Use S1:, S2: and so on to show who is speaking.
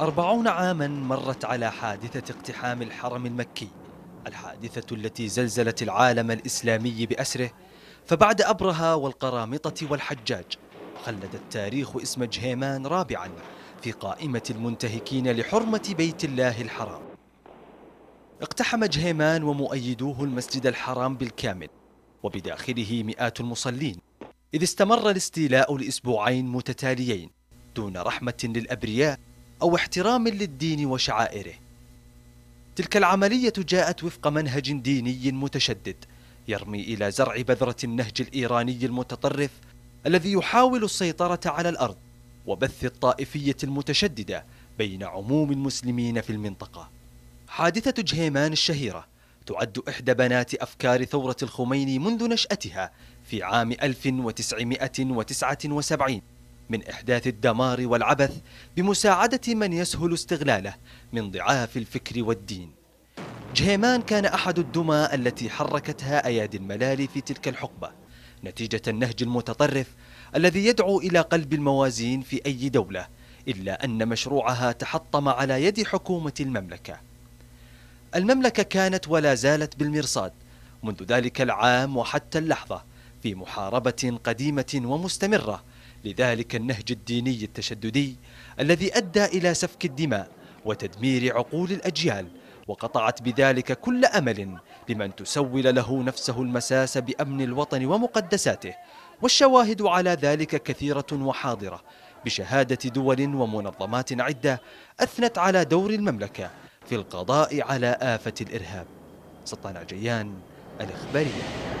S1: أربعون عاما مرت على حادثة اقتحام الحرم المكي الحادثة التي زلزلت العالم الإسلامي بأسره فبعد أبرهة والقرامطة والحجاج خلد التاريخ اسم جهيمان رابعا في قائمة المنتهكين لحرمة بيت الله الحرام اقتحم جهيمان ومؤيدوه المسجد الحرام بالكامل وبداخله مئات المصلين إذ استمر الاستيلاء لأسبوعين متتاليين دون رحمة للأبرياء أو احترام للدين وشعائره تلك العملية جاءت وفق منهج ديني متشدد يرمي إلى زرع بذرة النهج الإيراني المتطرف الذي يحاول السيطرة على الأرض وبث الطائفية المتشددة بين عموم المسلمين في المنطقة حادثة جهيمان الشهيرة تعد إحدى بنات أفكار ثورة الخميني منذ نشأتها في عام 1979 من إحداث الدمار والعبث بمساعدة من يسهل استغلاله من ضعاف الفكر والدين جهيمان كان أحد الدمى التي حركتها أيادي الملال في تلك الحقبة نتيجة النهج المتطرف الذي يدعو إلى قلب الموازين في أي دولة إلا أن مشروعها تحطم على يد حكومة المملكة المملكة كانت ولا زالت بالمرصاد منذ ذلك العام وحتى اللحظة في محاربة قديمة ومستمرة لذلك النهج الديني التشددي الذي أدى إلى سفك الدماء وتدمير عقول الأجيال وقطعت بذلك كل أمل لمن تسول له نفسه المساس بأمن الوطن ومقدساته والشواهد على ذلك كثيرة وحاضرة بشهادة دول ومنظمات عدة أثنت على دور المملكة في القضاء على آفة الإرهاب سلطان عجيان الإخبارية